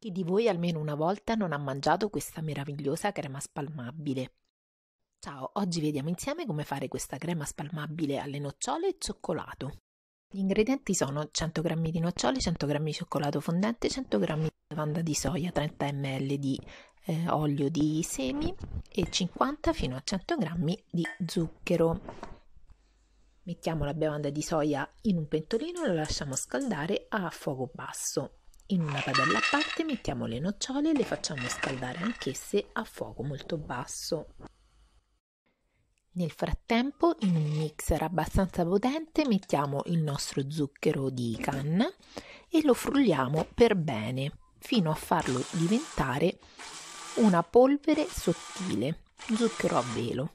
Chi di voi almeno una volta non ha mangiato questa meravigliosa crema spalmabile? Ciao, oggi vediamo insieme come fare questa crema spalmabile alle nocciole e cioccolato. Gli ingredienti sono 100 g di nocciole, 100 g di cioccolato fondente, 100 g di lavanda di soia, 30 ml di eh, olio di semi e 50 fino a 100 g di zucchero. Mettiamo la bevanda di soia in un pentolino e lo lasciamo scaldare a fuoco basso. In una padella a parte mettiamo le nocciole e le facciamo scaldare anch'esse a fuoco molto basso. Nel frattempo, in un mixer abbastanza potente, mettiamo il nostro zucchero di canna e lo frulliamo per bene fino a farlo diventare una polvere sottile, zucchero a velo.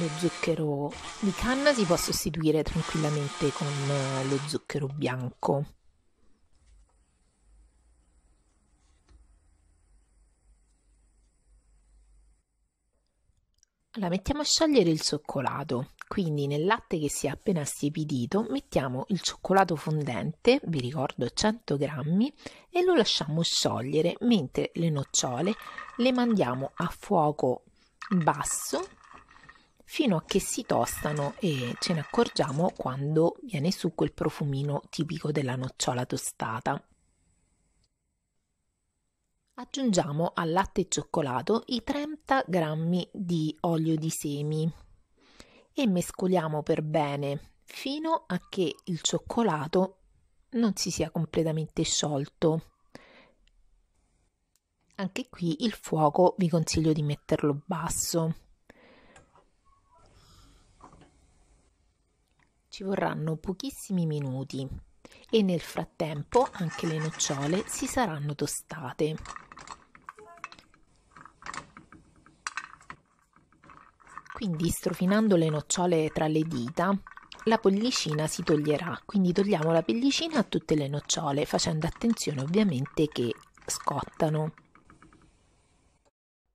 Lo zucchero di canna si può sostituire tranquillamente con lo zucchero bianco. Allora, mettiamo a sciogliere il cioccolato, quindi nel latte che si è appena stiepidito mettiamo il cioccolato fondente, vi ricordo 100 grammi, e lo lasciamo sciogliere mentre le nocciole le mandiamo a fuoco basso fino a che si tostano e ce ne accorgiamo quando viene su quel profumino tipico della nocciola tostata. Aggiungiamo al latte e cioccolato i 30 g di olio di semi e mescoliamo per bene fino a che il cioccolato non si sia completamente sciolto. Anche qui il fuoco vi consiglio di metterlo basso. Ci vorranno pochissimi minuti e nel frattempo anche le nocciole si saranno tostate. Quindi strofinando le nocciole tra le dita, la pollicina si toglierà, quindi togliamo la pellicina a tutte le nocciole, facendo attenzione ovviamente che scottano.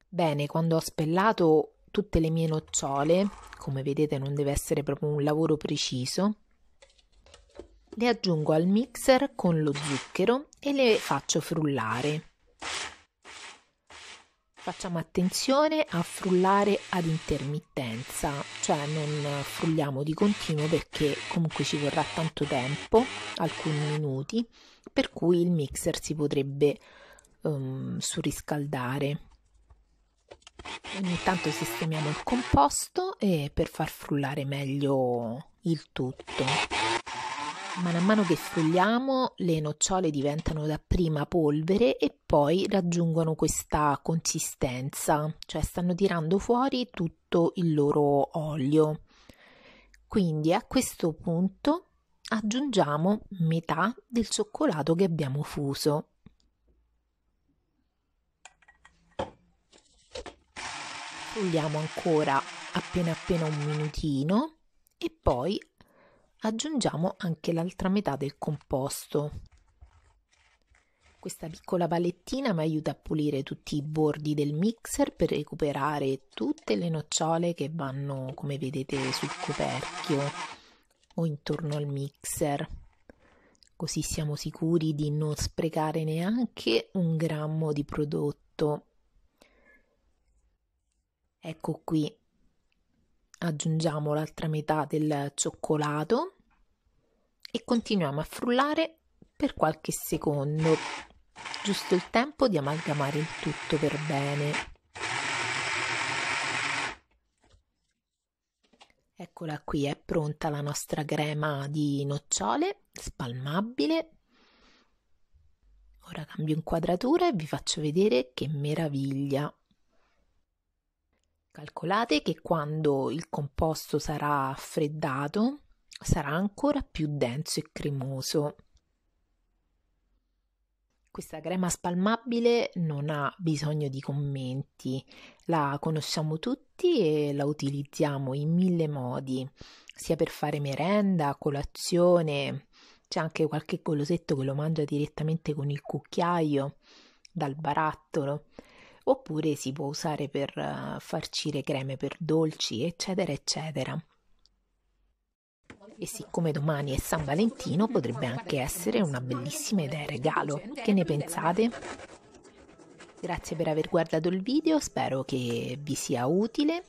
Bene, quando ho spellato tutte le mie nocciole, come vedete non deve essere proprio un lavoro preciso, le aggiungo al mixer con lo zucchero e le faccio frullare facciamo attenzione a frullare ad intermittenza, cioè non frulliamo di continuo perché comunque ci vorrà tanto tempo, alcuni minuti, per cui il mixer si potrebbe um, surriscaldare. Ogni tanto sistemiamo il composto e per far frullare meglio il tutto. Man mano che frulliamo, le nocciole diventano dapprima polvere e poi raggiungono questa consistenza, cioè stanno tirando fuori tutto il loro olio. Quindi a questo punto aggiungiamo metà del cioccolato che abbiamo fuso. Frulliamo ancora appena appena un minutino e poi aggiungiamo anche l'altra metà del composto. Questa piccola palettina mi aiuta a pulire tutti i bordi del mixer per recuperare tutte le nocciole che vanno, come vedete, sul coperchio o intorno al mixer. Così siamo sicuri di non sprecare neanche un grammo di prodotto. Ecco qui, aggiungiamo l'altra metà del cioccolato e continuiamo a frullare per qualche secondo, giusto il tempo di amalgamare il tutto per bene. Eccola qui, è pronta la nostra crema di nocciole, spalmabile. Ora cambio inquadratura e vi faccio vedere che meraviglia. Calcolate che quando il composto sarà freddato, sarà ancora più denso e cremoso. Questa crema spalmabile non ha bisogno di commenti, la conosciamo tutti e la utilizziamo in mille modi, sia per fare merenda, colazione, c'è anche qualche golosetto che lo mangia direttamente con il cucchiaio dal barattolo, oppure si può usare per eh, farcire creme per dolci, eccetera, eccetera. E siccome domani è San Valentino, potrebbe anche essere una bellissima idea regalo. Che ne pensate? Grazie per aver guardato il video, spero che vi sia utile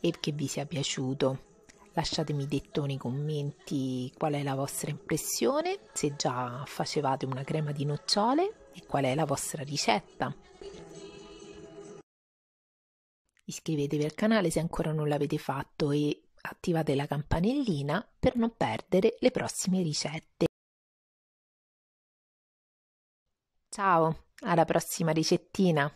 e che vi sia piaciuto. Lasciatemi detto nei commenti qual è la vostra impressione, se già facevate una crema di nocciole e qual è la vostra ricetta. Iscrivetevi al canale se ancora non l'avete fatto e attivate la campanellina per non perdere le prossime ricette. Ciao, alla prossima ricettina!